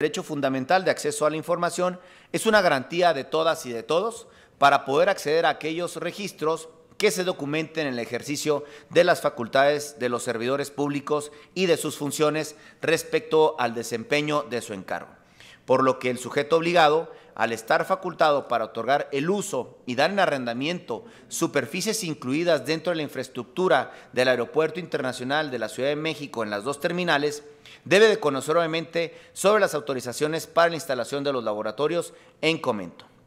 El derecho fundamental de acceso a la información es una garantía de todas y de todos para poder acceder a aquellos registros que se documenten en el ejercicio de las facultades de los servidores públicos y de sus funciones respecto al desempeño de su encargo por lo que el sujeto obligado, al estar facultado para otorgar el uso y dar en arrendamiento superficies incluidas dentro de la infraestructura del Aeropuerto Internacional de la Ciudad de México en las dos terminales, debe de conocer obviamente sobre las autorizaciones para la instalación de los laboratorios en comento.